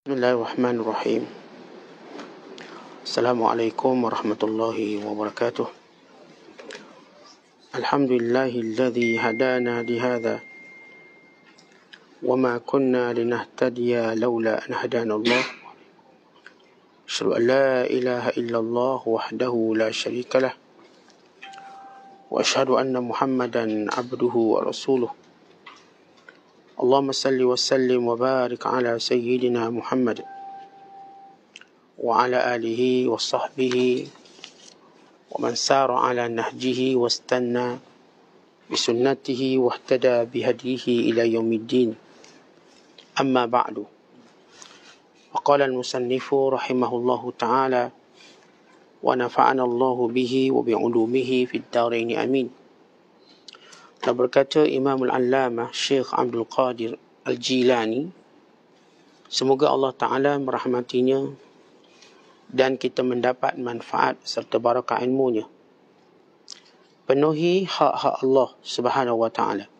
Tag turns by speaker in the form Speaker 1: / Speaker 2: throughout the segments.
Speaker 1: بسم الله الرحمن الرحيم السلام عليكم ورحمة الله وبركاته الحمد لله الذي هدانا لهذا وما كنا لنهتدي لولا أن هدانا الله أشهد أن لا إله إلا الله وحده لا شريك له وأشهد أن محمدا عبده ورسوله اللهم صل وسلم وبارك على سيدنا محمد وعلى آله وصحبه ومن سار على نهجه واستنى بسنته واهتدى بهديه إلى يوم الدين أما بعد وقال المصنف رحمه الله تعالى ونفعنا الله به وبعلومه في الدارين أمين Dan berkata Imam Al-Allamah Syekh Abdul Qadir Al-Jilani Semoga Allah Ta'ala merahmatinya dan kita mendapat manfaat serta barakah ilmunya. Penuhi hak-hak Allah Subhanahu Wa Ta'ala.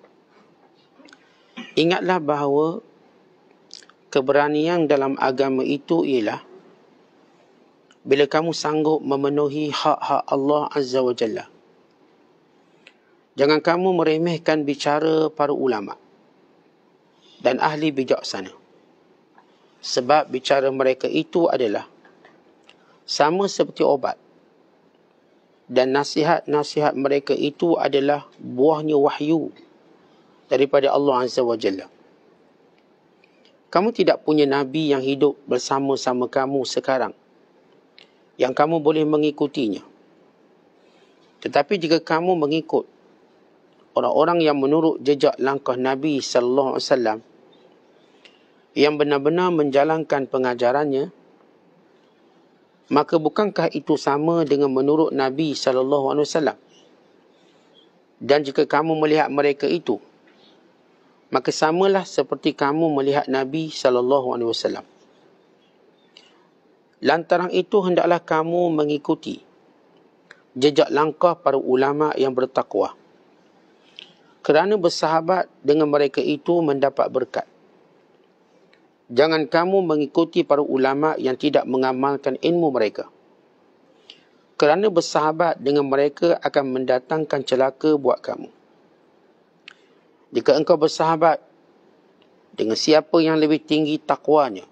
Speaker 1: Ingatlah bahawa keberanian dalam agama itu ialah bila kamu sanggup memenuhi hak-hak Allah Azza wa Jalla. Jangan kamu meremehkan bicara para ulama dan ahli bijaksana. Sebab bicara mereka itu adalah sama seperti obat. Dan nasihat-nasihat mereka itu adalah buahnya wahyu daripada Allah Azza wa Jalla. Kamu tidak punya Nabi yang hidup bersama-sama kamu sekarang. Yang kamu boleh mengikutinya. Tetapi jika kamu mengikut orang-orang yang menurut jejak langkah Nabi sallallahu alaihi wasallam yang benar-benar menjalankan pengajarannya maka bukankah itu sama dengan menurut Nabi sallallahu alaihi wasallam dan jika kamu melihat mereka itu maka samalah seperti kamu melihat Nabi sallallahu alaihi wasallam lantaran itu hendaklah kamu mengikuti jejak langkah para ulama yang bertakwa kerana bersahabat dengan mereka itu mendapat berkat. Jangan kamu mengikuti para ulama yang tidak mengamalkan ilmu mereka. Kerana bersahabat dengan mereka akan mendatangkan celaka buat kamu. Jika engkau bersahabat dengan siapa yang lebih tinggi takwanya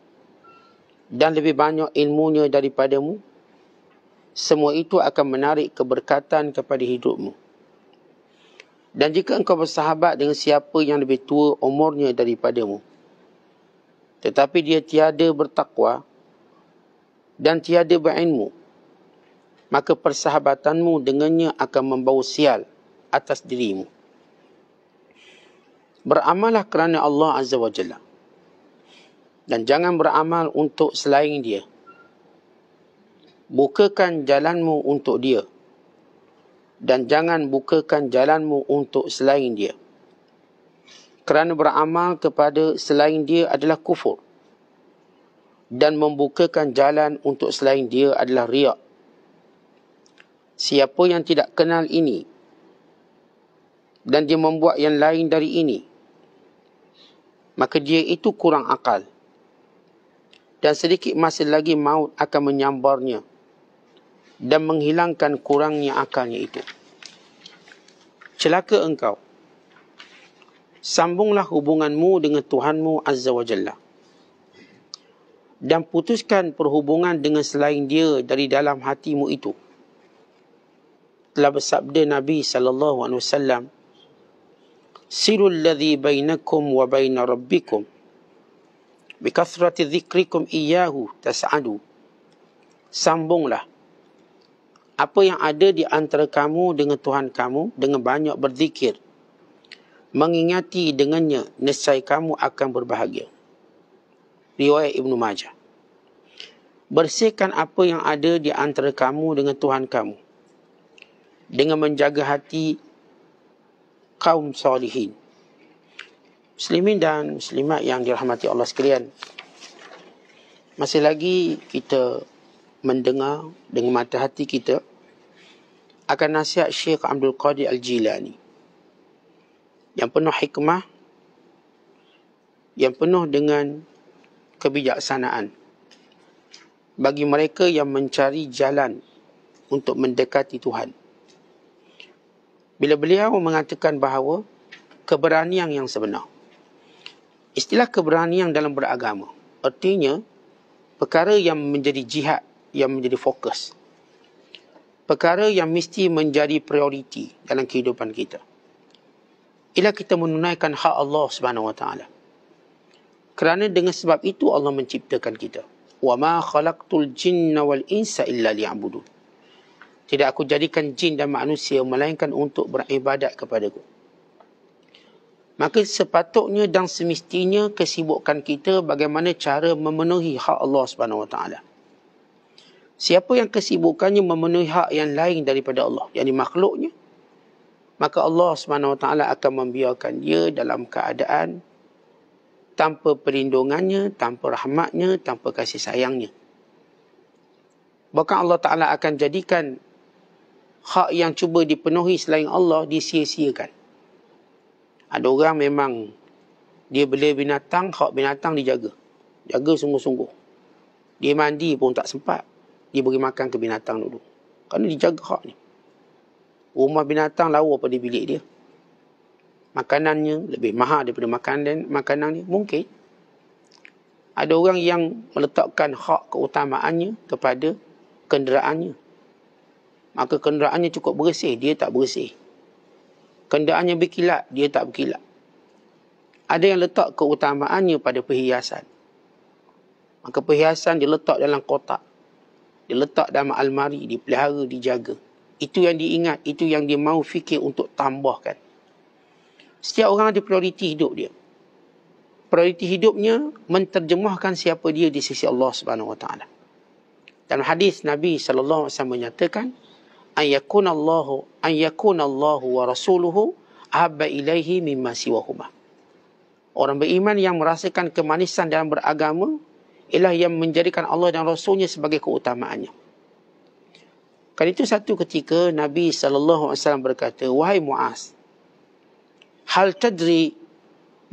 Speaker 1: dan lebih banyak ilmunya daripadamu, semua itu akan menarik keberkatan kepada hidupmu. Dan jika engkau bersahabat dengan siapa yang lebih tua umurnya daripadamu. Tetapi dia tiada bertakwa dan tiada berilmu. Maka persahabatanmu dengannya akan membawa sial atas dirimu. Beramallah kerana Allah Azza wa Jalla. Dan jangan beramal untuk selain dia. Bukakan jalanmu untuk dia dan jangan bukakan jalanmu untuk selain dia. Kerana beramal kepada selain dia adalah kufur. Dan membukakan jalan untuk selain dia adalah riak. Siapa yang tidak kenal ini dan dia membuat yang lain dari ini, maka dia itu kurang akal. Dan sedikit masa lagi maut akan menyambarnya dan menghilangkan kurangnya akalnya itu. Celaka engkau. Sambunglah hubunganmu dengan Tuhanmu Azza wa Jalla. Dan putuskan perhubungan dengan selain dia dari dalam hatimu itu. Telah bersabda Nabi sallallahu alaihi wasallam, "Sirul ladzi bainakum wa baina rabbikum bi kathrati dzikrikum iyyahu tas'adu." Sambunglah apa yang ada di antara kamu dengan Tuhan kamu dengan banyak berzikir. Mengingati dengannya, nescaya kamu akan berbahagia. Riwayat Ibn Majah. Bersihkan apa yang ada di antara kamu dengan Tuhan kamu. Dengan menjaga hati kaum salihin. Muslimin dan muslimat yang dirahmati Allah sekalian. Masih lagi kita mendengar dengan mata hati kita akan nasihat Syekh Abdul Qadir Al-Jilani yang penuh hikmah yang penuh dengan kebijaksanaan bagi mereka yang mencari jalan untuk mendekati Tuhan. Bila beliau mengatakan bahawa keberanian yang sebenar. Istilah keberanian dalam beragama artinya perkara yang menjadi jihad, yang menjadi fokus perkara yang mesti menjadi prioriti dalam kehidupan kita. Ialah kita menunaikan hak Allah Subhanahu Wa Taala. Kerana dengan sebab itu Allah menciptakan kita. Wa ma khalaqtul jinna wal insa illa liya'budun. Tidak aku jadikan jin dan manusia melainkan untuk beribadat kepadaku. Maka sepatutnya dan semestinya kesibukan kita bagaimana cara memenuhi hak Allah Subhanahu Wa Taala. Siapa yang kesibukannya memenuhi hak yang lain daripada Allah, yakni makhluknya, maka Allah Swt akan membiarkan dia dalam keadaan tanpa perlindungannya, tanpa rahmatnya, tanpa kasih sayangnya. Bahkan Allah Taala akan jadikan hak yang cuba dipenuhi selain Allah disia-siakan. Ada orang memang dia beli binatang, hak binatang dijaga. Jaga sungguh-sungguh. Dia mandi pun tak sempat dia beri makan ke binatang dulu. Kerana dia jaga hak ni. Rumah binatang lawa pada bilik dia. Makanannya lebih mahal daripada makanan dan makanan ni Mungkin. Ada orang yang meletakkan hak keutamaannya kepada kenderaannya. Maka kenderaannya cukup bersih, dia tak bersih. Kenderaannya berkilat, dia tak berkilat. Ada yang letak keutamaannya pada perhiasan. Maka perhiasan diletak dalam kotak diletak dalam almari, dipelihara, dijaga. Itu yang diingat, itu yang dia mahu fikir untuk tambahkan. Setiap orang ada prioriti hidup dia. Prioriti hidupnya menterjemahkan siapa dia di sisi Allah Subhanahu Wa Taala. Dalam hadis Nabi Sallallahu Alaihi Wasallam menyatakan, "An yakun Allahu, an yakun Allahu wa Rasuluhu habba ilaihi mimma siwahuma." Orang beriman yang merasakan kemanisan dalam beragama ialah yang menjadikan Allah dan Rasulnya sebagai keutamaannya. Kali itu satu ketika Nabi SAW berkata, Wahai Mu'az, Hal tadri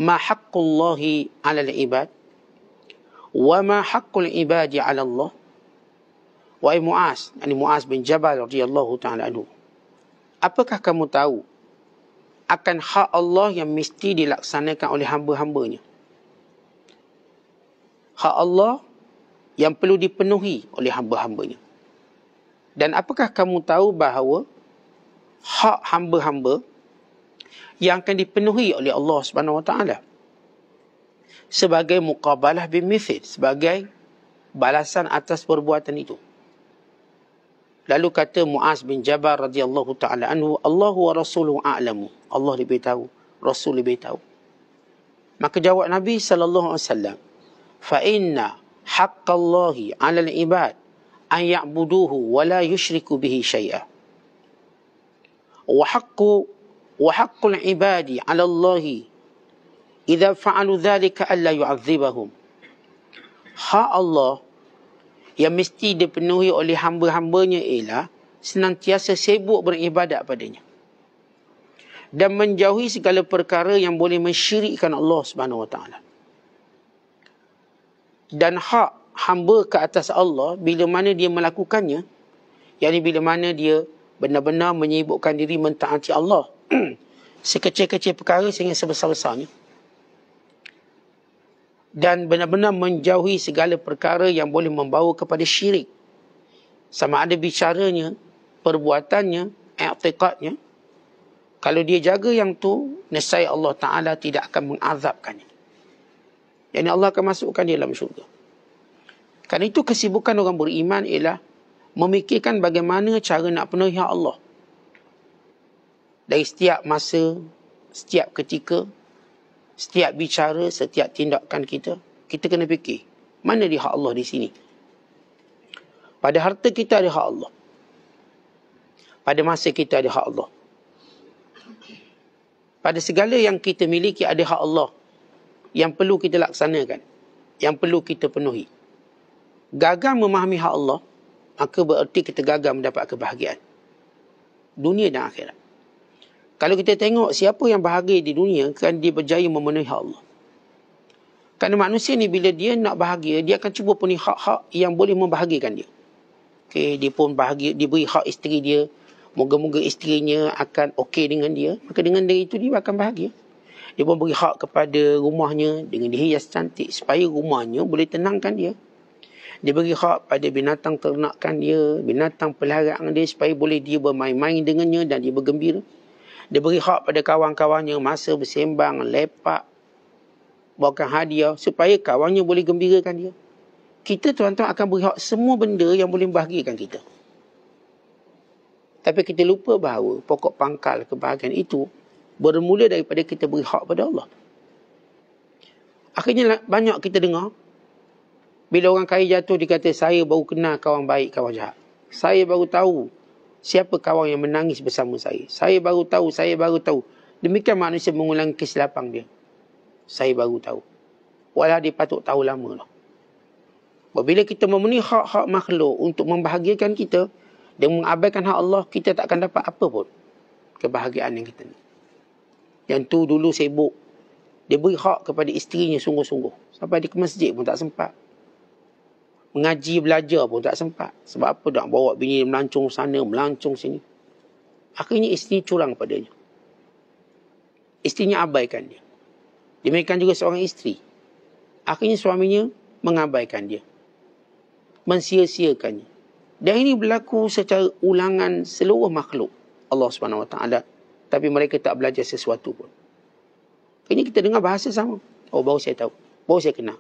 Speaker 1: ma haqqullahi ala al-ibad wa ma haqqul ibadi ala Allah Wahai Mu'az, yani Mu'az bin Jabal radhiyallahu ta'ala anhu. Apakah kamu tahu akan hak Allah yang mesti dilaksanakan oleh hamba-hambanya? hak Allah yang perlu dipenuhi oleh hamba-hambanya. Dan apakah kamu tahu bahawa hak hamba-hamba yang akan dipenuhi oleh Allah Subhanahu Wa Taala sebagai muqabalah bin mithil, sebagai balasan atas perbuatan itu. Lalu kata Muaz bin Jabal radhiyallahu taala anhu, "Allahu wa rasuluhu a'lamu." Allah lebih tahu, Rasul lebih tahu. Maka jawab Nabi sallallahu alaihi wasallam, فإن حق الله على العباد أن يعبدوه ولا يشركوا به شيئا وحق وحق العباد على الله إذا فعلوا ذلك ألا يعذبهم Ha Allah yang mesti dipenuhi oleh hamba-hambanya ialah senantiasa sibuk beribadat padanya. Dan menjauhi segala perkara yang boleh mensyirikkan Allah Subhanahu SWT dan hak hamba ke atas Allah bila mana dia melakukannya yakni bila mana dia benar-benar menyibukkan diri mentaati Allah sekecil-kecil perkara sehingga sebesar-besarnya dan benar-benar menjauhi segala perkara yang boleh membawa kepada syirik sama ada bicaranya perbuatannya i'tiqadnya kalau dia jaga yang tu nescaya Allah taala tidak akan mengazabkannya yang ini Allah akan masukkan dia dalam syurga. Karena itu kesibukan orang beriman ialah memikirkan bagaimana cara nak penuhi Allah. Dari setiap masa, setiap ketika, setiap bicara, setiap tindakan kita, kita kena fikir, mana di hak Allah di sini? Pada harta kita ada hak Allah. Pada masa kita ada hak Allah. Pada segala yang kita miliki ada hak Allah yang perlu kita laksanakan, yang perlu kita penuhi. Gagal memahami hak Allah, maka bererti kita gagal mendapat kebahagiaan. Dunia dan akhirat. Kalau kita tengok siapa yang bahagia di dunia, kan dia berjaya memenuhi hak Allah. Kerana manusia ni bila dia nak bahagia, dia akan cuba penuhi hak-hak yang boleh membahagiakan dia. Okay, dia pun bahagia, dia beri hak isteri dia. Moga-moga isterinya akan okey dengan dia. Maka dengan dari itu dia akan bahagia dia pun beri hak kepada rumahnya dengan dihias cantik supaya rumahnya boleh tenangkan dia. Dia beri hak pada binatang ternakan dia, binatang peliharaan dia supaya boleh dia bermain-main dengannya dan dia bergembira. Dia beri hak pada kawan-kawannya masa bersembang, lepak, bahkan hadiah supaya kawannya boleh gembirakan dia. Kita tuan-tuan akan beri hak semua benda yang boleh membahagikan kita. Tapi kita lupa bahawa pokok pangkal kebahagiaan itu bermula daripada kita beri hak pada Allah. Akhirnya banyak kita dengar bila orang kaya jatuh dikata saya baru kenal kawan baik kawan jahat. Saya baru tahu siapa kawan yang menangis bersama saya. Saya baru tahu, saya baru tahu. Demikian manusia mengulang kesilapan dia. Saya baru tahu. Walau dia patut tahu lama lah. Bila kita memenuhi hak-hak makhluk untuk membahagiakan kita dan mengabaikan hak Allah, kita tak akan dapat apa pun kebahagiaan yang kita ni. Yang tu dulu sibuk. Dia beri hak kepada isterinya sungguh-sungguh. Sampai dia ke masjid pun tak sempat. Mengaji, belajar pun tak sempat. Sebab apa nak bawa bini melancung sana, melancung sini. Akhirnya isteri curang padanya. Isterinya abaikan dia. Demikian juga seorang isteri. Akhirnya suaminya mengabaikan dia. Mensia-siakannya. Dan ini berlaku secara ulangan seluruh makhluk. Allah SWT tapi mereka tak belajar sesuatu pun. Ini kita dengar bahasa sama. Oh, baru saya tahu. Baru saya kenal.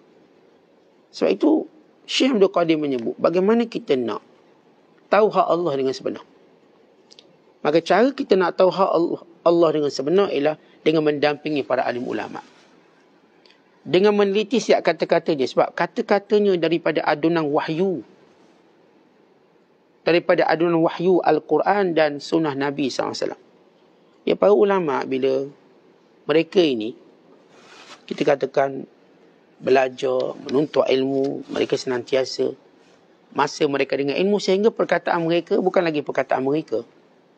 Speaker 1: Sebab itu, Syekh Abdul Qadir menyebut, bagaimana kita nak tahu hak Allah dengan sebenar? Maka cara kita nak tahu hak Allah dengan sebenar ialah dengan mendampingi para alim ulama. Dengan meneliti setiap kata-katanya. Sebab kata-katanya daripada adunan wahyu. Daripada adunan wahyu Al-Quran dan sunnah Nabi SAW. Ya para ulama bila mereka ini kita katakan belajar, menuntut ilmu, mereka senantiasa masa mereka dengan ilmu sehingga perkataan mereka bukan lagi perkataan mereka.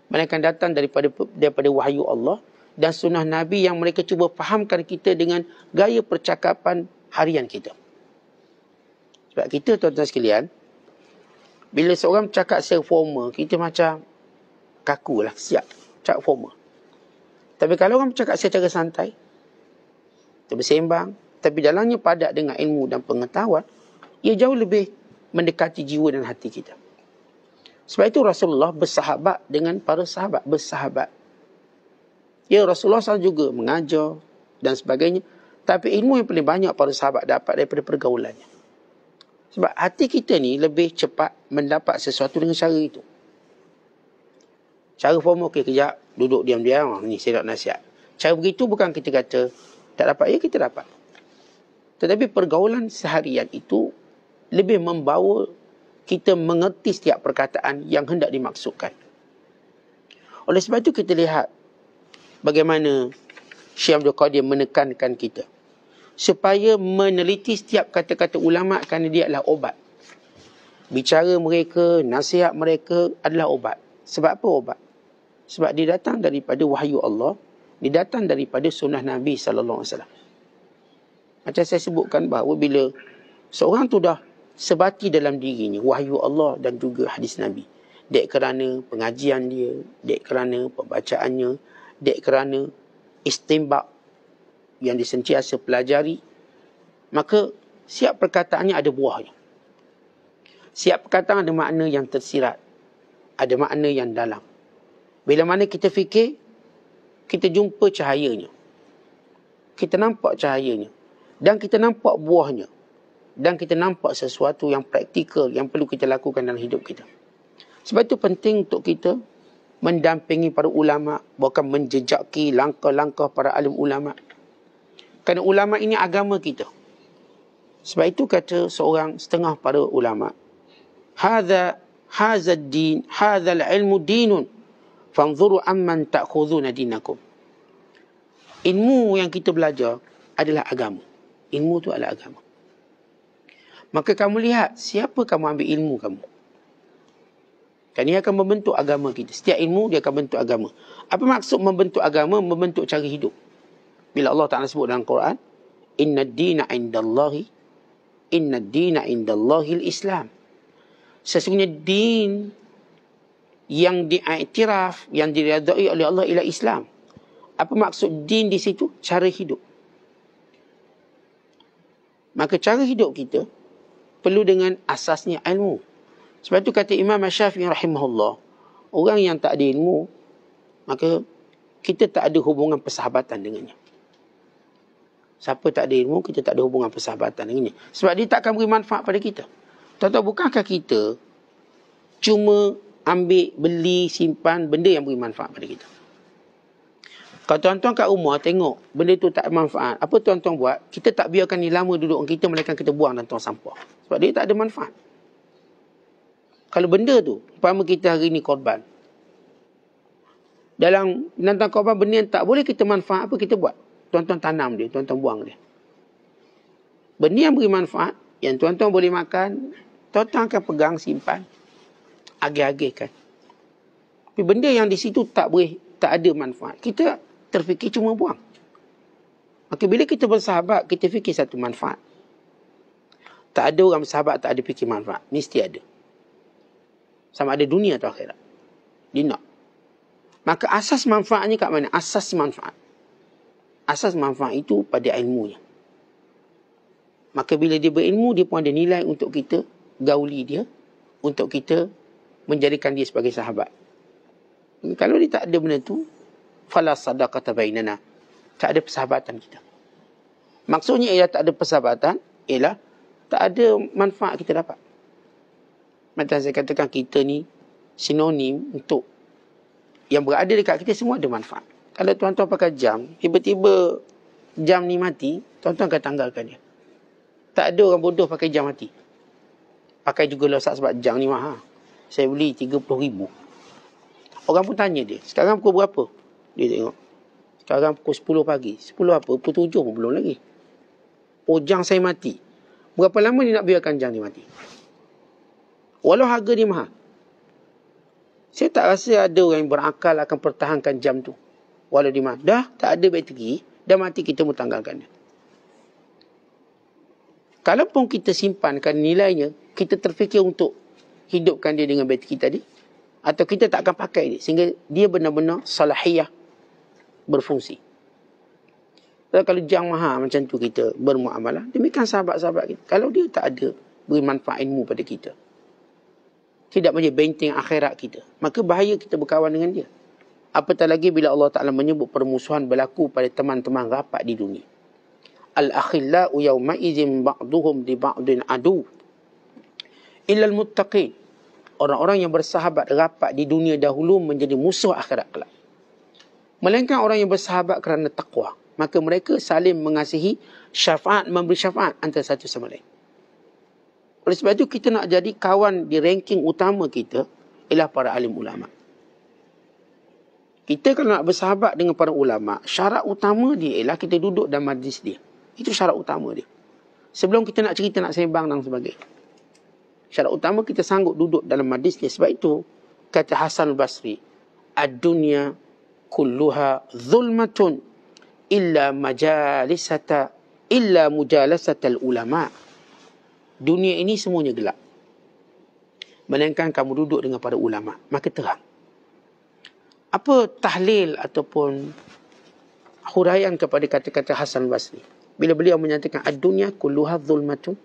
Speaker 1: Mereka datang daripada daripada wahyu Allah dan sunnah Nabi yang mereka cuba fahamkan kita dengan gaya percakapan harian kita. Sebab kita tuan-tuan sekalian, bila seorang cakap seformal, kita macam kaku lah, siap, cakap formal. Tapi kalau orang bercakap secara santai, tapi seimbang, tapi dalamnya padat dengan ilmu dan pengetahuan, ia jauh lebih mendekati jiwa dan hati kita. Sebab itu Rasulullah bersahabat dengan para sahabat, bersahabat. Ya Rasulullah SAW juga mengajar dan sebagainya. Tapi ilmu yang paling banyak para sahabat dapat daripada pergaulannya. Sebab hati kita ni lebih cepat mendapat sesuatu dengan cara itu. Cara form okey kejap, duduk diam-diam. Ah, ni saya nak nasihat. Cara begitu bukan kita kata tak dapat. Ya, kita dapat. Tetapi pergaulan seharian itu lebih membawa kita mengerti setiap perkataan yang hendak dimaksudkan. Oleh sebab itu kita lihat bagaimana Syekh Abdul Qadir menekankan kita supaya meneliti setiap kata-kata ulama kerana dia adalah obat. Bicara mereka, nasihat mereka adalah obat. Sebab apa obat? sebab dia datang daripada wahyu Allah dia datang daripada sunnah Nabi sallallahu alaihi wasallam macam saya sebutkan bahawa bila seorang tu dah sebati dalam dirinya wahyu Allah dan juga hadis Nabi dek kerana pengajian dia dek kerana pembacaannya dek kerana istimbak yang disentiasa pelajari maka siap perkataannya ada buahnya siap perkataan ada makna yang tersirat ada makna yang dalam bila mana kita fikir, kita jumpa cahayanya. Kita nampak cahayanya. Dan kita nampak buahnya. Dan kita nampak sesuatu yang praktikal yang perlu kita lakukan dalam hidup kita. Sebab itu penting untuk kita mendampingi para ulama bahkan menjejaki langkah-langkah para alim ulama. Kerana ulama ini agama kita. Sebab itu kata seorang setengah para ulama, "Hadza hadza din, hadza al-ilmu dinun." fanzuru amman ta'khuduna dinakum ilmu yang kita belajar adalah agama ilmu tu adalah agama maka kamu lihat siapa kamu ambil ilmu kamu kan ia akan membentuk agama kita setiap ilmu dia akan bentuk agama apa maksud membentuk agama membentuk cara hidup bila Allah Taala sebut dalam Quran inna dina indallahi inna dina indallahi al-islam sesungguhnya din yang diiktiraf, yang diredai oleh Allah ialah Islam. Apa maksud din di situ? Cara hidup. Maka cara hidup kita perlu dengan asasnya ilmu. Sebab itu kata Imam Syafi'i rahimahullah, orang yang tak ada ilmu, maka kita tak ada hubungan persahabatan dengannya. Siapa tak ada ilmu, kita tak ada hubungan persahabatan dengannya. Sebab dia tak akan beri manfaat pada kita. Tuan-tuan, bukankah kita cuma ambil, beli, simpan benda yang beri manfaat pada kita. Kalau tuan-tuan kat rumah tengok benda tu tak manfaat, apa tuan-tuan buat? Kita tak biarkan ni lama duduk orang kita, melainkan kita buang dan tuan sampah. Sebab dia tak ada manfaat. Kalau benda tu, umpama kita hari ni korban. Dalam nantang korban, benda yang tak boleh kita manfaat, apa kita buat? Tuan-tuan tanam dia, tuan-tuan buang dia. Benda yang beri manfaat, yang tuan-tuan boleh makan, tuan-tuan akan pegang, simpan agih-agihkan. Tapi benda yang di situ tak boleh, tak ada manfaat. Kita terfikir cuma buang. Maka bila kita bersahabat, kita fikir satu manfaat. Tak ada orang bersahabat, tak ada fikir manfaat. Mesti ada. Sama ada dunia atau akhirat. Dia nak. Maka asas manfaatnya kat mana? Asas manfaat. Asas manfaat itu pada ilmunya. Maka bila dia berilmu, dia pun ada nilai untuk kita gauli dia. Untuk kita menjadikan dia sebagai sahabat. Kalau dia tak ada benda tu, fala sadaqata bainana. Tak ada persahabatan kita. Maksudnya ialah tak ada persahabatan ialah tak ada manfaat kita dapat. Macam saya katakan kita ni sinonim untuk yang berada dekat kita semua ada manfaat. Kalau tuan-tuan pakai jam, tiba-tiba jam ni mati, tuan-tuan akan tanggalkan dia. Tak ada orang bodoh pakai jam mati. Pakai juga lah sebab jam ni mahal saya beli RM30,000. Orang pun tanya dia, sekarang pukul berapa? Dia tengok. Sekarang pukul 10 pagi. 10 apa? Pukul 7 pun belum lagi. Oh, jang saya mati. Berapa lama dia nak biarkan jang dia mati? Walau harga dia mahal. Saya tak rasa ada orang yang berakal akan pertahankan jam tu. Walau dia mahal. Dah tak ada bateri, dah mati kita mau tanggalkan dia. Kalaupun kita simpankan nilainya, kita terfikir untuk hidupkan dia dengan bateri tadi atau kita tak akan pakai ini sehingga dia benar-benar salahiyah berfungsi. Dan kalau jang maha macam tu kita bermuamalah, demikian sahabat-sahabat kita. Kalau dia tak ada beri manfaat ilmu pada kita. Tidak menjadi benteng akhirat kita. Maka bahaya kita berkawan dengan dia. Apatah lagi bila Allah Ta'ala menyebut permusuhan berlaku pada teman-teman rapat di dunia. Al-akhillau yawma'izim ba'duhum di ba'din adu. Ilal muttaqin. Orang-orang yang bersahabat rapat di dunia dahulu menjadi musuh akhirat kelak. Melainkan orang yang bersahabat kerana takwa. Maka mereka saling mengasihi syafaat, memberi syafaat antara satu sama lain. Oleh sebab itu kita nak jadi kawan di ranking utama kita ialah para alim ulama. Kita kalau nak bersahabat dengan para ulama, syarat utama dia ialah kita duduk dalam majlis dia. Itu syarat utama dia. Sebelum kita nak cerita, nak sembang dan sebagainya syarat utama kita sanggup duduk dalam majlisnya sebab itu kata Hasan basri ad-dunya kulluha zulmatun illa majalisata illa mujalasatal ulama dunia ini semuanya gelap melainkan kamu duduk dengan para ulama maka terang apa tahlil ataupun huraian kepada kata-kata Hasan basri bila beliau menyatakan ad-dunya kulluha zulmatun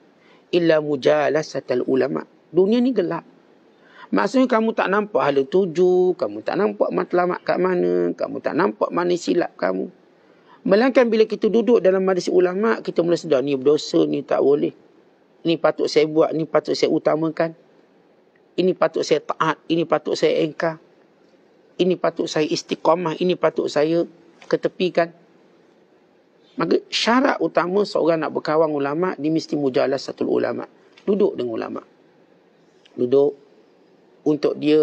Speaker 1: illa mujalasatal ulama. Dunia ni gelap. Maksudnya kamu tak nampak hal tuju, kamu tak nampak matlamat kat mana, kamu tak nampak mana silap kamu. Melainkan bila kita duduk dalam majlis ulama, kita mula sedar ni berdosa, ni tak boleh. Ini patut saya buat, ini patut saya utamakan. Ini patut saya taat, ini patut saya engkar. Ini patut saya istiqamah, ini patut saya ketepikan. Maka syarat utama seorang nak berkawan ulama di mesti mujalas satu ulama. Duduk dengan ulama. Duduk untuk dia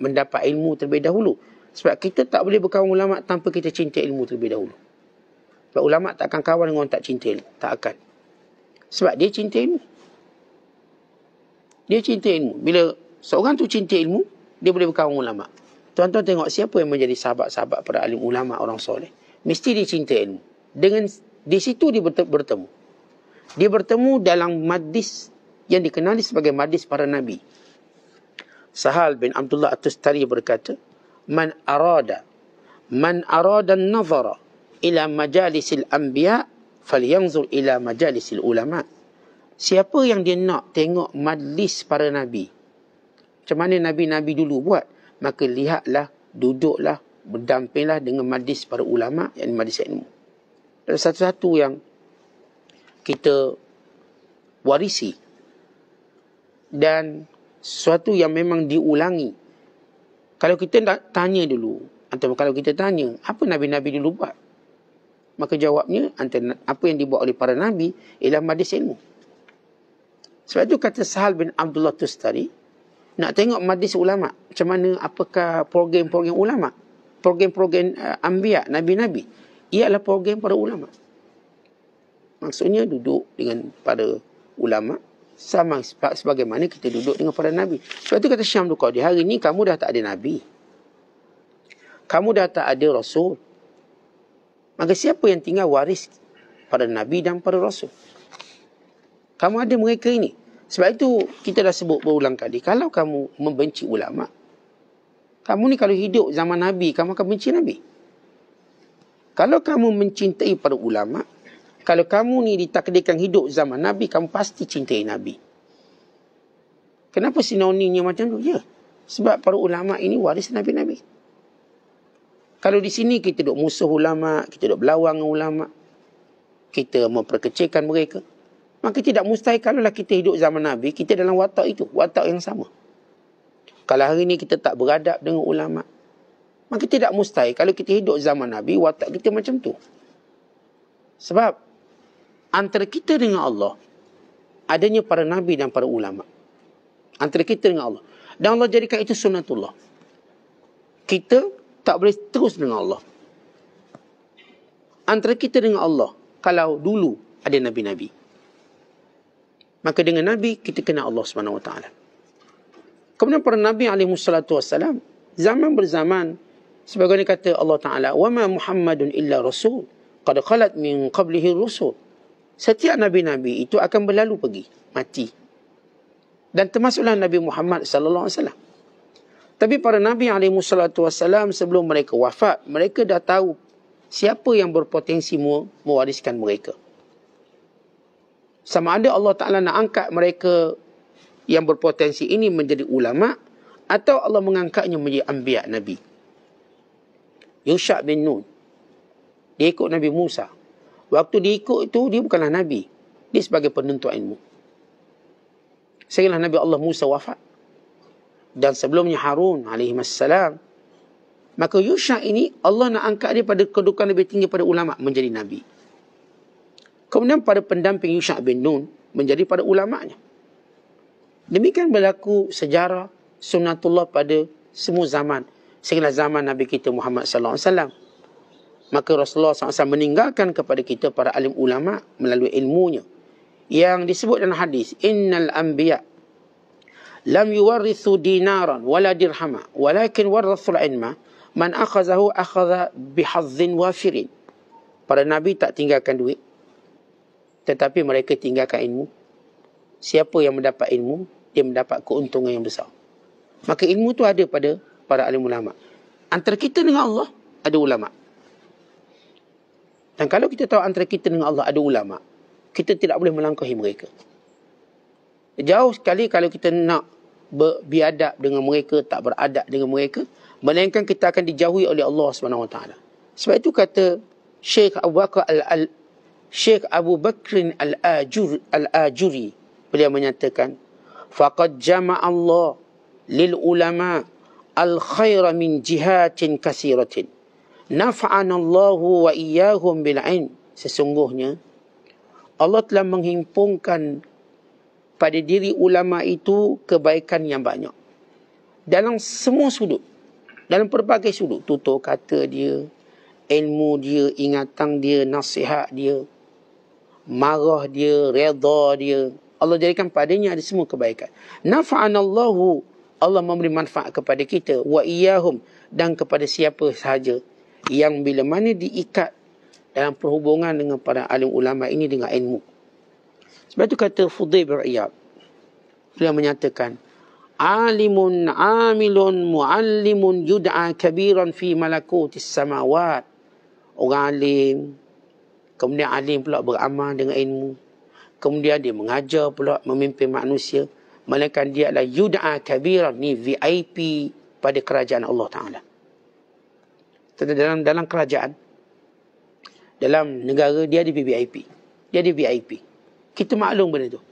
Speaker 1: mendapat ilmu terlebih dahulu. Sebab kita tak boleh berkawan ulama tanpa kita cinta ilmu terlebih dahulu. Sebab ulama tak akan kawan dengan orang tak cinta ilmu. Tak akan. Sebab dia cinta ilmu. Dia cinta ilmu. Bila seorang tu cinta ilmu, dia boleh berkawan ulama. Tuan-tuan tengok siapa yang menjadi sahabat-sahabat para alim ulama orang soleh. Mesti dia cinta ilmu dengan di situ dia bertemu. Dia bertemu dalam madis yang dikenali sebagai madis para nabi. Sahal bin Abdullah At-Tustari berkata, "Man arada man arada an-nazara ila al anbiya falyanzur ila majalisil ulama." Siapa yang dia nak tengok madis para nabi? Macam mana nabi-nabi dulu buat? Maka lihatlah, duduklah, berdampinglah dengan madis para ulama yang madis ilmu satu-satu yang kita warisi dan sesuatu yang memang diulangi. Kalau kita nak tanya dulu, atau kalau kita tanya, apa Nabi-Nabi dulu buat? Maka jawabnya, antara apa yang dibuat oleh para Nabi, ialah madis ilmu. Sebab itu kata Sahal bin Abdullah Tustari, nak tengok madis ulama, macam mana apakah program-program ulama, program-program uh, eh, ambiak, Nabi-Nabi. Ia adalah program para ulama. Maksudnya duduk dengan para ulama sama sebab sebagaimana kita duduk dengan para nabi. Sebab itu kata Syam Dukau, di hari ini kamu dah tak ada nabi. Kamu dah tak ada rasul. Maka siapa yang tinggal waris para nabi dan para rasul? Kamu ada mereka ini. Sebab itu kita dah sebut berulang kali. Kalau kamu membenci ulama, kamu ni kalau hidup zaman Nabi, kamu akan benci Nabi kalau kamu mencintai para ulama, kalau kamu ni ditakdirkan hidup zaman Nabi, kamu pasti cintai Nabi. Kenapa sinoninya macam tu? Ya. Sebab para ulama ini waris Nabi-Nabi. Kalau di sini kita duduk musuh ulama, kita duduk berlawan dengan ulama, kita memperkecilkan mereka, maka tidak mustahil kalaulah kita hidup zaman Nabi, kita dalam watak itu, watak yang sama. Kalau hari ini kita tak beradab dengan ulama', Maka tidak mustahil kalau kita hidup zaman Nabi, watak kita macam tu. Sebab antara kita dengan Allah, adanya para Nabi dan para ulama. Antara kita dengan Allah. Dan Allah jadikan itu sunatullah. Kita tak boleh terus dengan Allah. Antara kita dengan Allah, kalau dulu ada Nabi-Nabi. Maka dengan Nabi, kita kenal Allah SWT. Kemudian para Nabi AS, zaman berzaman, sebagaimana kata Allah Taala wa ma muhammadun illa rasul qad khalat min qablihi rusul setiap nabi-nabi itu akan berlalu pergi mati dan termasuklah Nabi Muhammad sallallahu alaihi wasallam tapi para nabi alaihi wasallatu wasallam sebelum mereka wafat mereka dah tahu siapa yang berpotensi mewariskan mereka sama ada Allah Taala nak angkat mereka yang berpotensi ini menjadi ulama atau Allah mengangkatnya menjadi ambiat nabi. Yusha bin Nun. Dia ikut Nabi Musa. Waktu dia ikut itu, dia bukanlah Nabi. Dia sebagai penentu ilmu. Sehinggalah Nabi Allah Musa wafat. Dan sebelumnya Harun alaihi masalam. Maka Yusha ini Allah nak angkat dia pada kedudukan lebih tinggi pada ulama menjadi Nabi. Kemudian pada pendamping Yusha bin Nun menjadi pada ulama'nya. Demikian berlaku sejarah sunatullah pada semua zaman sehingga zaman Nabi kita Muhammad sallallahu alaihi wasallam. Maka Rasulullah SAW meninggalkan kepada kita para alim ulama melalui ilmunya. Yang disebut dalam hadis, Innal Ambia, lam yuwarithu dinaran wala dirhama walakin warithu ilma man akhazahu akhaza bihazzin wafirin. Para Nabi tak tinggalkan duit. Tetapi mereka tinggalkan ilmu. Siapa yang mendapat ilmu, dia mendapat keuntungan yang besar. Maka ilmu tu ada pada para alim ulama. Antara kita dengan Allah ada ulama. Dan kalau kita tahu antara kita dengan Allah ada ulama, kita tidak boleh melangkahi mereka. Jauh sekali kalau kita nak berbiadab dengan mereka, tak beradab dengan mereka, melainkan kita akan dijauhi oleh Allah Subhanahu Wa Taala. Sebab itu kata Sheikh Abu Bakar al, -Al Syekh Abu Bakr al-Ajur al-Ajuri beliau menyatakan faqad jama'a Allah lil ulama' Al الخير من جهات كثيرة نفعنا الله وإياهم بالعلم sesungguhnya Allah telah menghimpunkan pada diri ulama itu kebaikan yang banyak dalam semua sudut dalam pelbagai sudut tutur kata dia ilmu dia ingatan dia nasihat dia marah dia redha dia Allah jadikan padanya ada semua kebaikan Allah. Allah memberi manfaat kepada kita wa iyahum dan kepada siapa sahaja yang bila mana diikat dalam perhubungan dengan para alim ulama ini dengan ilmu. Sebab itu kata Fudhil bin Iyad beliau menyatakan alimun amilun muallimun yud'a kabiran fi malakutis samawat. Orang alim kemudian alim pula beramal dengan ilmu. Kemudian dia mengajar pula memimpin manusia melainkan dia adalah yud'a kabira ni VIP pada kerajaan Allah Taala. Tetapi dalam dalam kerajaan dalam negara dia ada VIP. Dia ada VIP. Kita maklum benda tu.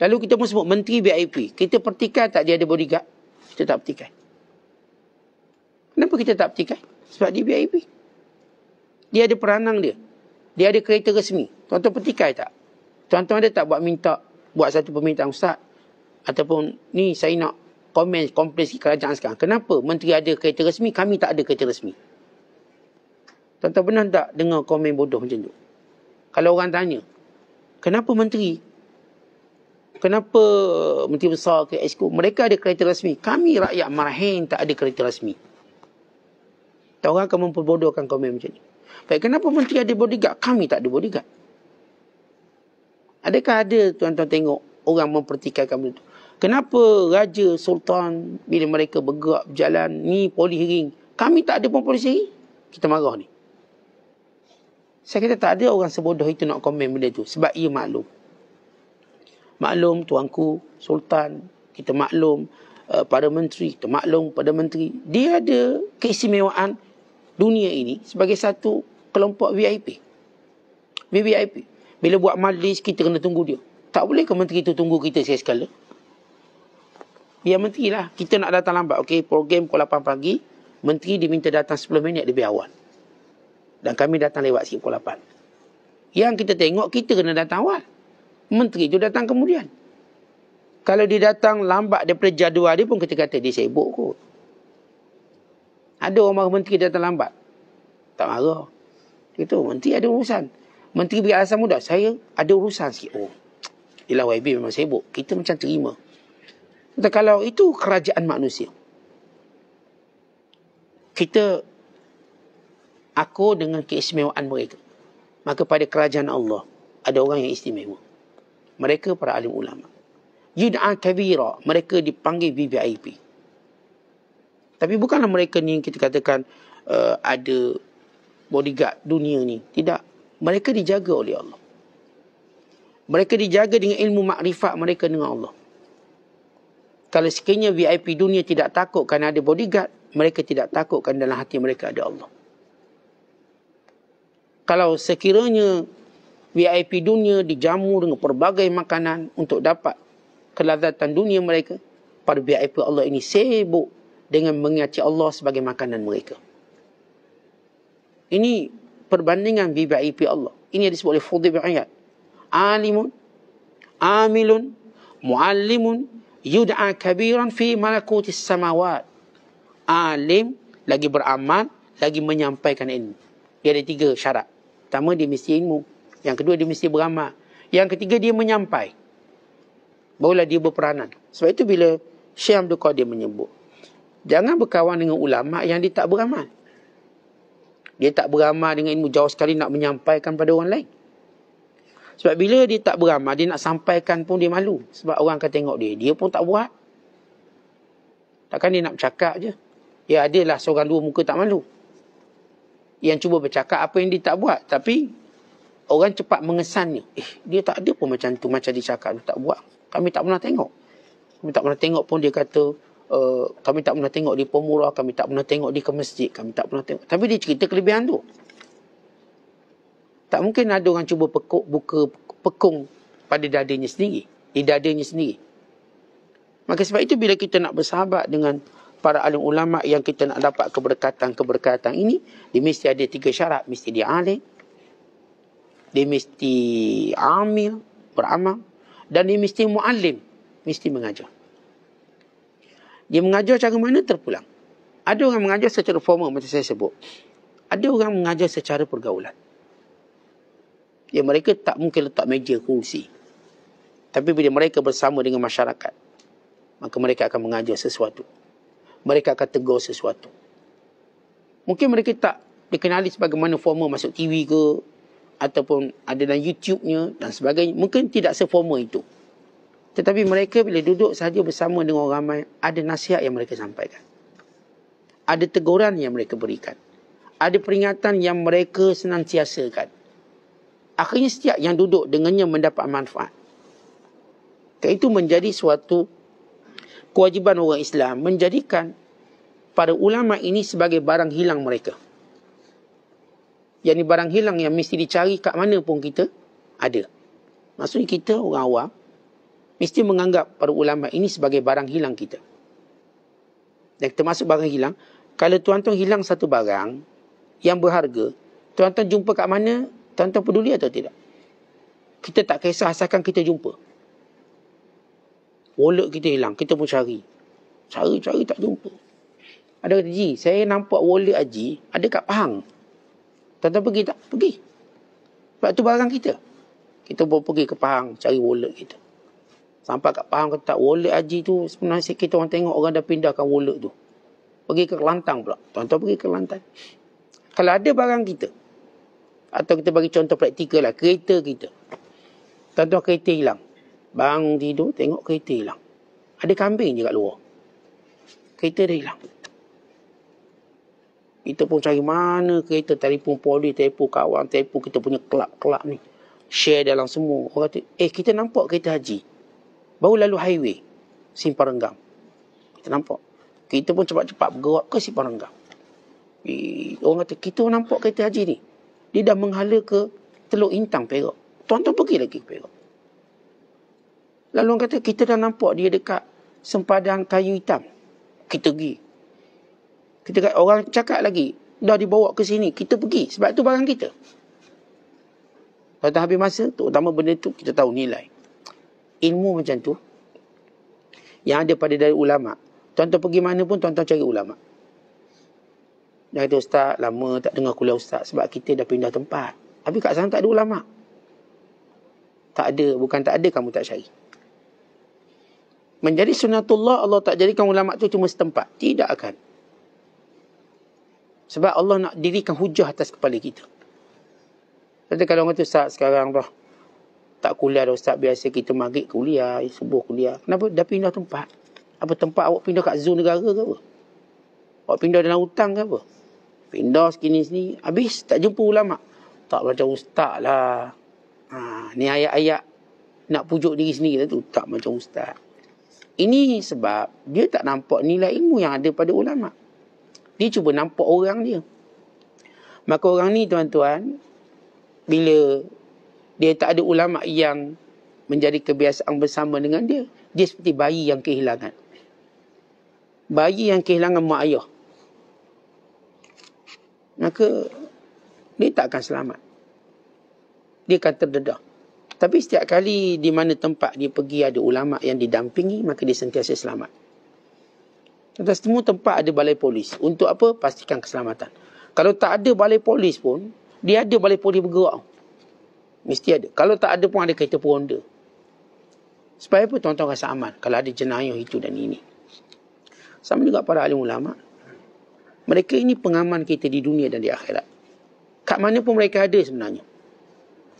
Speaker 1: Lalu kita pun sebut menteri VIP. Kita pertikai tak dia ada bodyguard? Kita tak pertikai. Kenapa kita tak pertikai? Sebab dia VIP. Dia ada peranan dia. Dia ada kereta resmi. Tuan-tuan pertikai tak? Tuan-tuan ada tak buat minta, buat satu permintaan Ustaz? ataupun ni saya nak komen komplain sikit kerajaan sekarang. Kenapa menteri ada kereta resmi, kami tak ada kereta resmi? Tuan-tuan pernah tak dengar komen bodoh macam tu? Kalau orang tanya, kenapa menteri? Kenapa menteri besar ke exco? Mereka ada kereta resmi. Kami rakyat marahin tak ada kereta resmi. Tak orang akan memperbodohkan komen macam ni. Baik, kenapa menteri ada bodyguard? Kami tak ada bodyguard. Adakah ada tuan-tuan tengok orang mempertikaikan benda tu? Kenapa raja, sultan, bila mereka bergerak berjalan, ni polihiring, kami tak ada pun polihiring? Kita marah ni. Saya kata tak ada orang sebodoh itu nak komen benda tu. Sebab ia maklum. Maklum tuanku, sultan, kita maklum uh, eh, para menteri, kita maklum pada menteri. Dia ada keistimewaan dunia ini sebagai satu kelompok VIP. VIP. Bila buat majlis, kita kena tunggu dia. Tak boleh ke menteri itu tunggu kita sekali-sekala? Yang menteri lah. Kita nak datang lambat. Okey, program pukul 8 pagi. Menteri diminta datang 10 minit lebih awal. Dan kami datang lewat sikit pukul 8. Yang kita tengok, kita kena datang awal. Menteri tu datang kemudian. Kalau dia datang lambat daripada jadual dia pun kita kata dia sibuk kot. Ada orang menteri datang lambat. Tak marah. Itu menteri ada urusan. Menteri beri alasan mudah. Saya ada urusan sikit. Oh, ialah YB memang sibuk. Kita macam terima. Kata, kalau itu kerajaan manusia. Kita aku dengan keistimewaan mereka. Maka pada kerajaan Allah ada orang yang istimewa. Mereka para alim ulama. Yud'a kabira. Mereka dipanggil VVIP. Tapi bukanlah mereka ni yang kita katakan uh, ada bodyguard dunia ni. Tidak. Mereka dijaga oleh Allah. Mereka dijaga dengan ilmu makrifat mereka dengan Allah. Kalau sekiranya VIP dunia tidak takut kerana ada bodyguard, mereka tidak takut kerana dalam hati mereka ada Allah. Kalau sekiranya VIP dunia dijamu dengan pelbagai makanan untuk dapat kelazatan dunia mereka, pada VIP Allah ini sibuk dengan mengingati Allah sebagai makanan mereka. Ini perbandingan VIP Allah. Ini yang disebut oleh Fudib Ayat. Alimun, amilun, muallimun, yud'a kabiran fi malakutis samawat. Alim lagi beramal lagi menyampaikan ini. Dia ada tiga syarat. Pertama dia mesti ilmu. Yang kedua dia mesti beramal. Yang ketiga dia menyampai. Barulah dia berperanan. Sebab itu bila Syekh Abdul Qadir menyebut. Jangan berkawan dengan ulama yang dia tak beramal. Dia tak beramal dengan ilmu jauh sekali nak menyampaikan pada orang lain. Sebab bila dia tak beramal, dia nak sampaikan pun dia malu. Sebab orang akan tengok dia. Dia pun tak buat. Takkan dia nak bercakap je. Ya, dia lah seorang dua muka tak malu. Yang cuba bercakap apa yang dia tak buat. Tapi, orang cepat mengesannya. Eh, dia tak ada pun macam tu. Macam dia cakap, dia tak buat. Kami tak pernah tengok. Kami tak pernah tengok pun dia kata, e, kami tak pernah tengok di pemurah, kami tak pernah tengok di ke masjid, kami tak pernah tengok. Tapi dia cerita kelebihan tu. Tak mungkin ada orang cuba pekuk, buka pekung pada dadanya sendiri. Di dadanya sendiri. Maka sebab itu bila kita nak bersahabat dengan para alim ulama yang kita nak dapat keberkatan-keberkatan ini, dia mesti ada tiga syarat. Mesti dia alim. Dia mesti amil, beramal. Dan dia mesti muallim. Mesti mengajar. Dia mengajar cara mana terpulang. Ada orang mengajar secara formal macam saya sebut. Ada orang mengajar secara pergaulan yang mereka tak mungkin letak meja kursi. Tapi bila mereka bersama dengan masyarakat, maka mereka akan mengajar sesuatu. Mereka akan tegur sesuatu. Mungkin mereka tak dikenali sebagai mana formal masuk TV ke, ataupun ada dalam YouTube-nya dan sebagainya. Mungkin tidak seformal itu. Tetapi mereka bila duduk saja bersama dengan orang ramai, ada nasihat yang mereka sampaikan. Ada teguran yang mereka berikan. Ada peringatan yang mereka senantiasakan akhirnya setiap yang duduk dengannya mendapat manfaat. Dan itu menjadi suatu kewajiban orang Islam menjadikan para ulama ini sebagai barang hilang mereka. Yang barang hilang yang mesti dicari kat mana pun kita ada. Maksudnya kita orang awam mesti menganggap para ulama ini sebagai barang hilang kita. Dan termasuk barang hilang, kalau tuan-tuan hilang satu barang yang berharga, tuan-tuan jumpa kat mana tuan-tuan peduli atau tidak? Kita tak kisah asalkan kita jumpa. Wallet kita hilang, kita pun cari. Cari-cari tak jumpa. Ada kata, Ji, saya nampak wallet Haji ada kat Pahang. Tuan-tuan pergi tak? Pergi. Sebab tu barang kita. Kita pun pergi ke Pahang cari wallet kita. Sampai kat Pahang kata tak, wallet Haji tu sebenarnya kita orang tengok orang dah pindahkan wallet tu. Pergi ke Kelantan pula. Tuan-tuan pergi ke Kelantan. Kalau ada barang kita, atau kita bagi contoh praktikal lah. Kereta kita. Tuan-tuan kereta hilang. Bangun tidur, tengok kereta hilang. Ada kambing je kat luar. Kereta dah hilang. Kita pun cari mana kereta. Telepon poli, telepon kawan, telepon kita punya kelab-kelab ni. Share dalam semua. Orang kata, eh kita nampak kereta haji. Baru lalu highway. Simpan renggam. Kita nampak. Kita pun cepat-cepat bergerak ke simpan renggam. Eh, orang kata, kita nampak kereta haji ni dia dah menghala ke Teluk Intang Perak. Tuan-tuan pergi lagi ke Perak. Lalu orang kata, kita dah nampak dia dekat sempadan kayu hitam. Kita pergi. Kita kata, orang cakap lagi, dah dibawa ke sini, kita pergi. Sebab tu barang kita. Kalau habis masa, tu, terutama benda tu, kita tahu nilai. Ilmu macam tu, yang ada pada dari ulama. Tuan-tuan pergi mana pun, tuan-tuan cari ulama. Dia kata ustaz lama tak dengar kuliah ustaz sebab kita dah pindah tempat. Tapi kat sana tak ada ulama. Tak ada, bukan tak ada kamu tak cari. Menjadi sunatullah Allah tak jadikan ulama tu cuma setempat. Tidak akan. Sebab Allah nak dirikan hujah atas kepala kita. Tapi kalau orang kata ustaz sekarang dah tak kuliah dah ustaz biasa kita maghrib kuliah, subuh kuliah. Kenapa dah pindah tempat? Apa tempat awak pindah kat zon negara ke apa? Awak pindah dalam hutang ke apa? Pindah sekini sini habis tak jumpa ulama. Tak macam ustaz lah. Ha, ni ayat-ayat nak pujuk diri sendiri lah tu tak macam ustaz. Ini sebab dia tak nampak nilai ilmu yang ada pada ulama. Dia cuba nampak orang dia. Maka orang ni tuan-tuan bila dia tak ada ulama yang menjadi kebiasaan bersama dengan dia, dia seperti bayi yang kehilangan. Bayi yang kehilangan mak ayah maka dia tak akan selamat. Dia akan terdedah. Tapi setiap kali di mana tempat dia pergi ada ulama yang didampingi, maka dia sentiasa selamat. Tentang semua tempat ada balai polis. Untuk apa? Pastikan keselamatan. Kalau tak ada balai polis pun, dia ada balai polis bergerak. Mesti ada. Kalau tak ada pun ada kereta peronda. Supaya apa tuan-tuan rasa aman kalau ada jenayah itu dan ini. Sama juga para alim ulama' Mereka ini pengaman kita di dunia dan di akhirat. Kat mana pun mereka ada sebenarnya.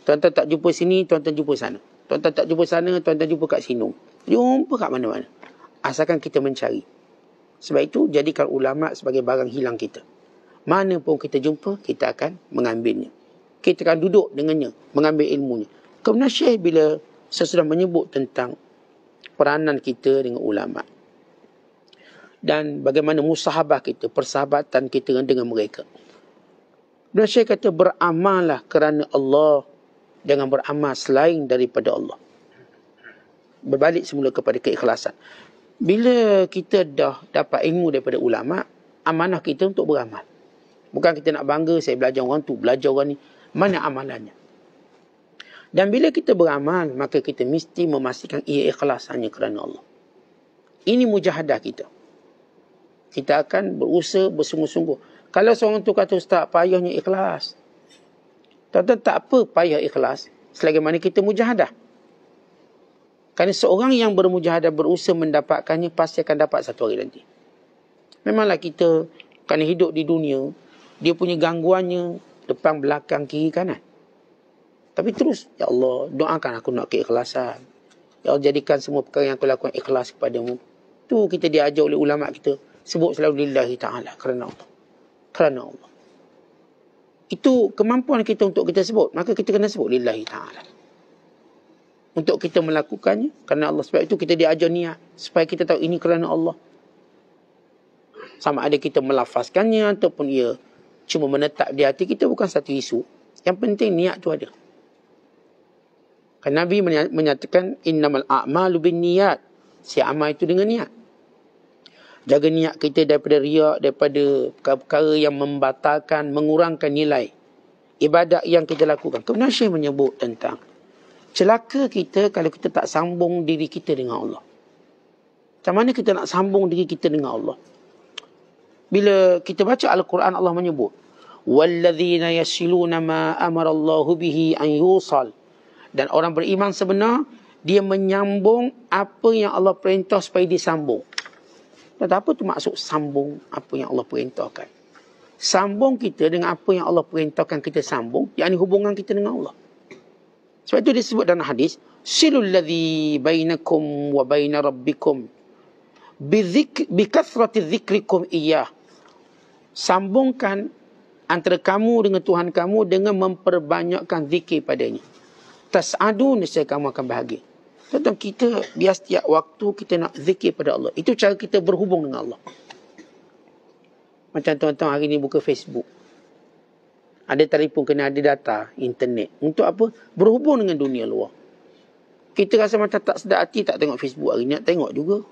Speaker 1: Tuan-tuan tak jumpa sini, tuan-tuan jumpa sana. Tuan-tuan tak jumpa sana, tuan-tuan jumpa kat sini. Jumpa kat mana-mana. Asalkan kita mencari. Sebab itu, jadikan ulama sebagai barang hilang kita. Mana pun kita jumpa, kita akan mengambilnya. Kita akan duduk dengannya, mengambil ilmunya. Kemudian Syekh bila sesudah menyebut tentang peranan kita dengan ulama' dan bagaimana musahabah kita, persahabatan kita dengan mereka. Dan saya kata beramallah kerana Allah dengan beramal selain daripada Allah. Berbalik semula kepada keikhlasan. Bila kita dah dapat ilmu daripada ulama, amanah kita untuk beramal. Bukan kita nak bangga saya belajar orang tu, belajar orang ni. Mana amalannya? Dan bila kita beramal, maka kita mesti memastikan ia ikhlas hanya kerana Allah. Ini mujahadah kita kita akan berusaha bersungguh-sungguh. Kalau seorang tu kata ustaz, payahnya ikhlas. tuan tak apa payah ikhlas selagi mana kita mujahadah. Kerana seorang yang bermujahadah berusaha mendapatkannya pasti akan dapat satu hari nanti. Memanglah kita kerana hidup di dunia, dia punya gangguannya depan, belakang, kiri, kanan. Tapi terus, Ya Allah, doakan aku nak keikhlasan. Ya Allah, jadikan semua perkara yang aku lakukan ikhlas kepadamu. Tu kita diajak oleh ulama kita sebut selalu lillahi ta'ala kerana Allah. Kerana Allah. Itu kemampuan kita untuk kita sebut. Maka kita kena sebut lillahi ta'ala. Untuk kita melakukannya kerana Allah. Sebab itu kita diajar niat. Supaya kita tahu ini kerana Allah. Sama ada kita melafazkannya ataupun ia cuma menetap di hati kita bukan satu isu. Yang penting niat tu ada. Kan Nabi menyatakan innamal a'malu binniyat. Si amal itu dengan niat. Jaga niat kita daripada riak, daripada perkara yang membatalkan, mengurangkan nilai ibadat yang kita lakukan. Kemudian Syekh menyebut tentang celaka kita kalau kita tak sambung diri kita dengan Allah. Macam mana kita nak sambung diri kita dengan Allah? Bila kita baca Al-Quran Allah menyebut وَالَّذِينَ يَسِلُونَ مَا أَمَرَ اللَّهُ بِهِ أَنْ يُوصَلْ Dan orang beriman sebenar, dia menyambung apa yang Allah perintah supaya disambung. Tak apa tu maksud sambung apa yang Allah perintahkan. Sambung kita dengan apa yang Allah perintahkan kita sambung. Yang ini hubungan kita dengan Allah. Sebab itu disebut dalam hadis. Silul ladhi bainakum wa baina rabbikum. Bikathrati zikrikum iya. Sambungkan antara kamu dengan Tuhan kamu dengan memperbanyakkan zikir padanya. Tas'adu nisai kamu akan bahagia. Tentang kita biar setiap waktu kita nak zikir pada Allah. Itu cara kita berhubung dengan Allah. Macam tuan-tuan hari ni buka Facebook. Ada telefon kena ada data, internet. Untuk apa? Berhubung dengan dunia luar. Kita rasa macam tak sedar hati tak tengok Facebook hari ni. Nak tengok juga.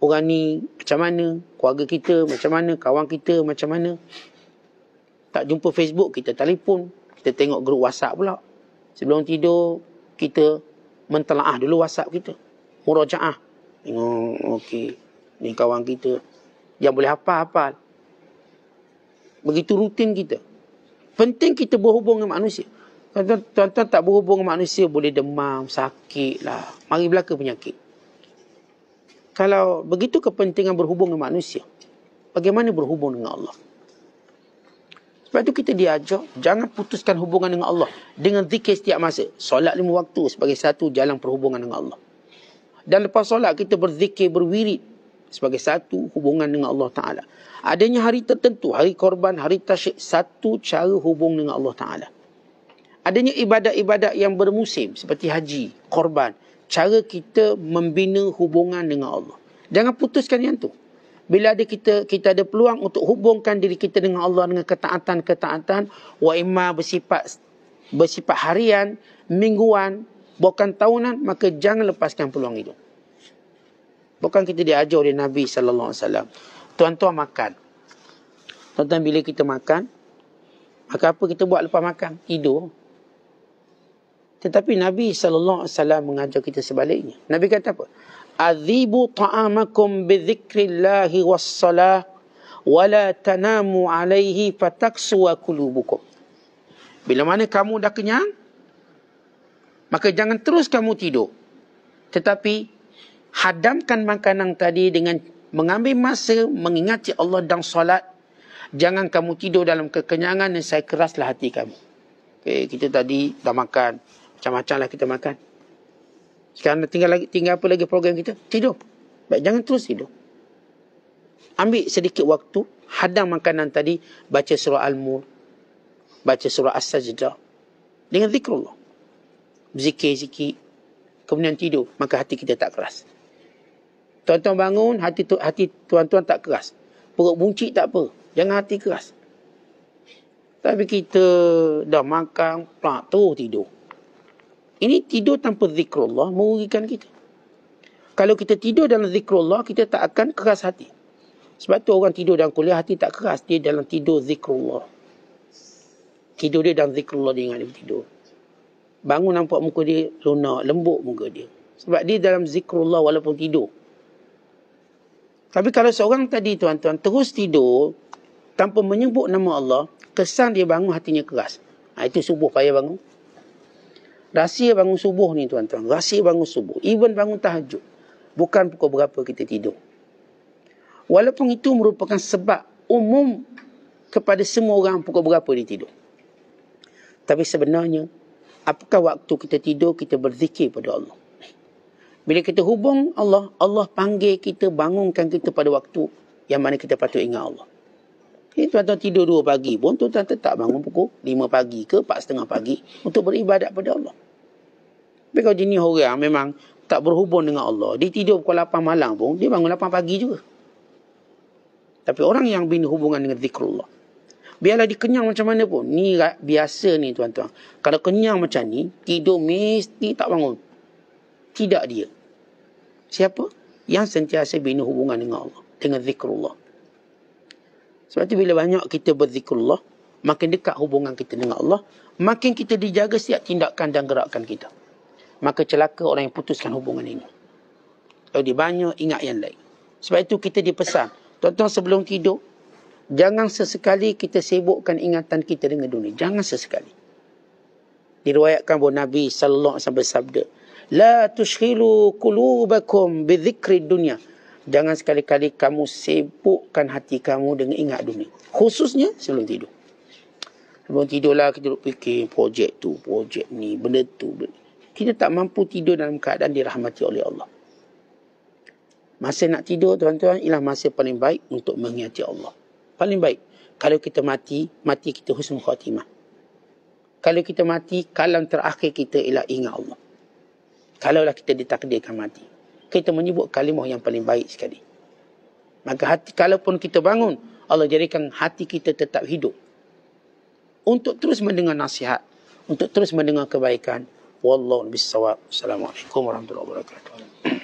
Speaker 1: Orang ni macam mana? Keluarga kita macam mana? Kawan kita macam mana? Tak jumpa Facebook, kita telefon. Kita tengok grup WhatsApp pula. Sebelum tidur, kita mentelaah dulu WhatsApp kita. Murojaah. Tengok, okey. Ni kawan kita. Yang boleh apa-apa. Begitu rutin kita. Penting kita berhubung dengan manusia. Tuan-tuan tak berhubung dengan manusia, boleh demam, sakit lah. Mari belaka penyakit. Kalau begitu kepentingan berhubung dengan manusia, bagaimana berhubung dengan Allah? Sebab itu kita diajak jangan putuskan hubungan dengan Allah dengan zikir setiap masa. Solat lima waktu sebagai satu jalan perhubungan dengan Allah. Dan lepas solat kita berzikir berwirid sebagai satu hubungan dengan Allah Taala. Adanya hari tertentu, hari korban, hari tasyik, satu cara hubung dengan Allah Taala. Adanya ibadat-ibadat yang bermusim seperti haji, korban, cara kita membina hubungan dengan Allah. Jangan putuskan yang tu bila ada kita kita ada peluang untuk hubungkan diri kita dengan Allah dengan ketaatan-ketaatan wa imma bersifat bersifat harian, mingguan, bukan tahunan, maka jangan lepaskan peluang itu. Bukan kita diajar oleh Nabi sallallahu alaihi wasallam. Tuan-tuan makan. Tuan-tuan bila kita makan, maka apa kita buat lepas makan? Tidur. Tetapi Nabi sallallahu alaihi wasallam mengajar kita sebaliknya. Nabi kata apa? أذيبوا طعامكم بذكر الله والصلاة ولا تناموا عليه فتكسوا قلوبكم Bila mana kamu dah kenyang, maka jangan terus kamu tidur. Tetapi, hadamkan makanan tadi dengan mengambil masa mengingati Allah dan solat. Jangan kamu tidur dalam kekenyangan dan saya keraslah hati kamu. Okay, kita tadi dah makan. Macam-macam lah kita makan. Sekarang tinggal lagi tinggal apa lagi program kita? Tidur. Baik, jangan terus tidur. Ambil sedikit waktu, hadang makanan tadi, baca surah Al-Mur, baca surah As-Sajdah dengan zikrullah. Zikir-zikir kemudian tidur, maka hati kita tak keras. Tuan-tuan bangun, hati tu, hati tuan-tuan tak keras. Perut buncit tak apa, jangan hati keras. Tapi kita dah makan, plak tu tidur. Ini tidur tanpa zikrullah merugikan kita. Kalau kita tidur dalam zikrullah, kita tak akan keras hati. Sebab tu orang tidur dalam kuliah hati tak keras. Dia dalam tidur zikrullah. Tidur dia dalam zikrullah dia ingat dia tidur. Bangun nampak muka dia lunak, lembut muka dia. Sebab dia dalam zikrullah walaupun tidur. Tapi kalau seorang tadi tuan-tuan terus tidur tanpa menyebut nama Allah, kesan dia bangun hatinya keras. Ha, itu subuh payah bangun. Rahsia bangun subuh ni tuan-tuan. Rahsia bangun subuh. Even bangun tahajud. Bukan pukul berapa kita tidur. Walaupun itu merupakan sebab umum kepada semua orang pukul berapa dia tidur. Tapi sebenarnya, apakah waktu kita tidur kita berzikir pada Allah? Bila kita hubung Allah, Allah panggil kita, bangunkan kita pada waktu yang mana kita patut ingat Allah. Tuan-tuan tidur dua pagi pun, tuan-tuan tetap bangun pukul lima pagi ke empat setengah pagi untuk beribadat pada Allah. Tapi kalau jenis orang memang tak berhubung dengan Allah, dia tidur pukul lapan malam pun, dia bangun lapan pagi juga. Tapi orang yang bina hubungan dengan zikrullah, biarlah dikenyang macam mana pun, ni biasa ni tuan-tuan. Kalau kenyang macam ni, tidur mesti tak bangun. Tidak dia. Siapa? Yang sentiasa bina hubungan dengan Allah, dengan zikrullah. Sebab tu bila banyak kita berzikrullah, makin dekat hubungan kita dengan Allah, makin kita dijaga setiap tindakan dan gerakan kita. Maka celaka orang yang putuskan hubungan ini. Kalau dia banyak, ingat yang lain. Sebab itu kita dipesan. Tonton sebelum tidur, jangan sesekali kita sibukkan ingatan kita dengan dunia. Jangan sesekali. Diruayatkan bahawa Nabi SAW bersabda. La tushilu kulubakum bidhikri dunia jangan sekali-kali kamu sibukkan hati kamu dengan ingat dunia. Khususnya sebelum tidur. Sebelum tidurlah kita duduk fikir projek tu, projek ni, benda tu. Benda. Kita tak mampu tidur dalam keadaan dirahmati oleh Allah. Masa nak tidur tuan-tuan ialah masa paling baik untuk mengingati Allah. Paling baik. Kalau kita mati, mati kita husnul khatimah. Kalau kita mati, kalam terakhir kita ialah ingat Allah. Kalaulah kita ditakdirkan mati kita menyebut kalimah yang paling baik sekali. Maka hati, kalaupun kita bangun, Allah jadikan hati kita tetap hidup. Untuk terus mendengar nasihat. Untuk terus mendengar kebaikan. Wallahul bisawab. warahmatullahi wabarakatuh.